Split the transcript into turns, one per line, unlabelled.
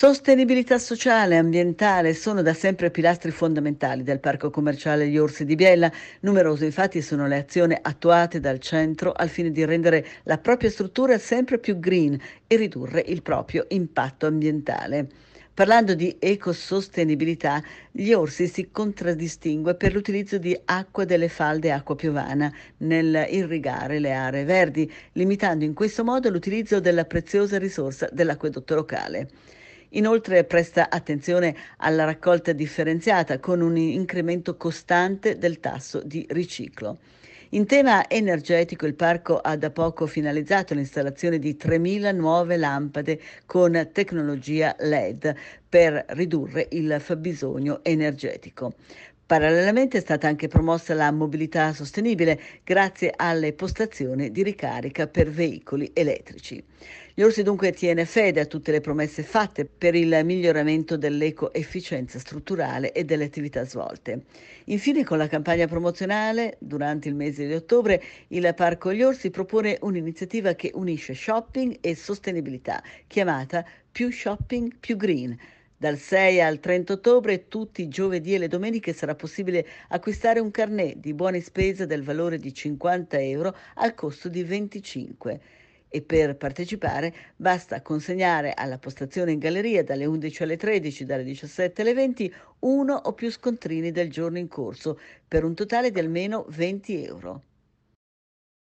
Sostenibilità sociale e ambientale sono da sempre pilastri fondamentali del parco commerciale Gli Orsi di Biella. Numerose infatti sono le azioni attuate dal centro al fine di rendere la propria struttura sempre più green e ridurre il proprio impatto ambientale. Parlando di ecosostenibilità, gli orsi si contraddistingue per l'utilizzo di acqua delle falde acqua piovana nel irrigare le aree verdi, limitando in questo modo l'utilizzo della preziosa risorsa dell'acquedotto locale. Inoltre presta attenzione alla raccolta differenziata con un incremento costante del tasso di riciclo. In tema energetico il parco ha da poco finalizzato l'installazione di 3.000 nuove lampade con tecnologia LED per ridurre il fabbisogno energetico. Parallelamente è stata anche promossa la mobilità sostenibile grazie alle postazioni di ricarica per veicoli elettrici. Gli Orsi dunque tiene fede a tutte le promesse fatte per il miglioramento dell'ecoefficienza strutturale e delle attività svolte. Infine con la campagna promozionale durante il mese di ottobre il Parco Gli Orsi propone un'iniziativa che unisce shopping e sostenibilità chiamata Più Shopping Più Green dal 6 al 30 ottobre, tutti i giovedì e le domeniche sarà possibile acquistare un carnet di buone spese del valore di 50 euro al costo di 25 e per partecipare basta consegnare alla postazione in galleria dalle 11 alle 13, dalle 17 alle 20 uno o più scontrini del giorno in corso per un totale di almeno 20 euro.